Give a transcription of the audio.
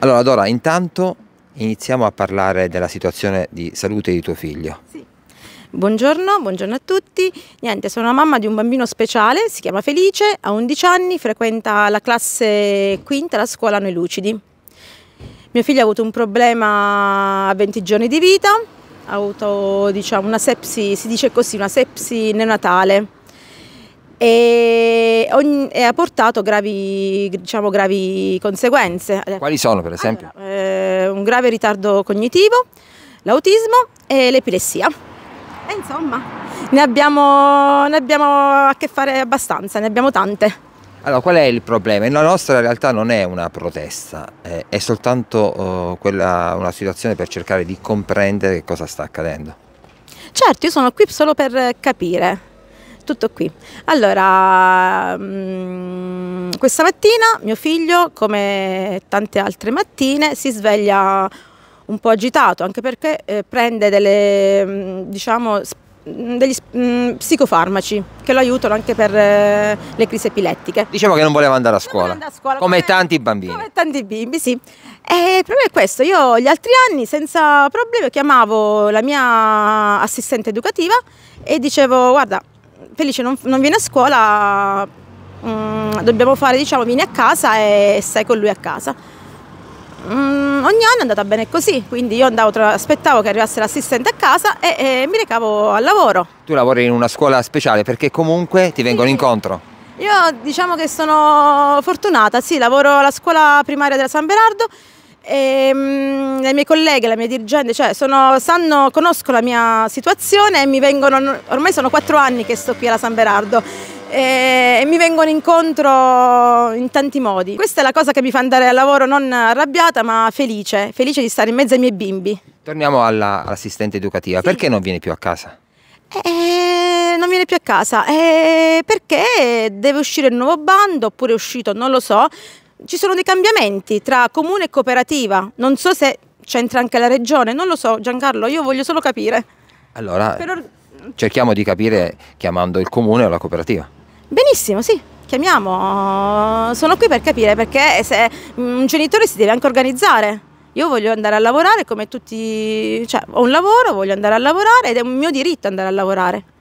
Allora Dora, intanto iniziamo a parlare della situazione di salute di tuo figlio. Sì. Buongiorno, buongiorno a tutti. Niente, sono la mamma di un bambino speciale, si chiama Felice, ha 11 anni, frequenta la classe quinta la scuola Noi Lucidi. Mio figlio ha avuto un problema a 20 giorni di vita, ha avuto diciamo, una sepsi, si dice così, una sepsi neonatale e, ogni, e ha portato gravi, diciamo, gravi, conseguenze. Quali sono per esempio? Allora, eh, un grave ritardo cognitivo, l'autismo e l'epilessia. E insomma, ne abbiamo, ne abbiamo a che fare abbastanza, ne abbiamo tante. Allora, qual è il problema? La nostra in realtà non è una protesta, eh, è soltanto eh, quella, una situazione per cercare di comprendere che cosa sta accadendo. Certo, io sono qui solo per capire, tutto qui. Allora, mh, mm, questa mattina mio figlio, come tante altre mattine, si sveglia un po' agitato, anche perché eh, prende delle, mh, mm, diciamo, mm, degli mh, psicofarmaci che lo aiutano anche per eh, le crisi epilettiche. Diciamo che non voleva andare a scuola, andare a scuola come, come, tanti bambini. Come tanti bimbi, sì. E il problema è questo, io gli altri anni senza problemi chiamavo la mia assistente educativa e dicevo guarda Felice non, non viene a scuola, mh, mm, dobbiamo fare, diciamo, vieni a casa e stai con lui a casa. Mh, mm, ogni anno è andata bene così, quindi io andavo tra, aspettavo che arrivasse l'assistente a casa e, e, mi recavo al lavoro. Tu lavori in una scuola speciale perché comunque ti vengono sì. incontro? Io diciamo che sono fortunata, sì, lavoro alla scuola primaria della San Berardo, e, ehm, mh, le mie colleghe, la mia dirigente, cioè, sono, sanno, conosco la mia situazione e mi vengono, ormai sono quattro anni che sto qui alla San Berardo e, eh, e mi vengono incontro in tanti modi. Questa è la cosa che mi fa andare al lavoro non arrabbiata ma felice, felice di stare in mezzo ai miei bimbi. Torniamo all'assistente educativa, sì. perché non vieni più a casa? Eh, non viene più a casa eh, perché deve uscire il nuovo bando oppure è uscito, non lo so ci sono dei cambiamenti tra comune e cooperativa, non so se c'entra anche la regione, non lo so Giancarlo, io voglio solo capire. Allora, Però... cerchiamo di capire chiamando il comune o la cooperativa. Benissimo, sì, chiamiamo, sono qui per capire perché se un genitore si deve anche organizzare. Io voglio andare a lavorare come tutti, cioè ho un lavoro, voglio andare a lavorare ed è un mio diritto andare a lavorare.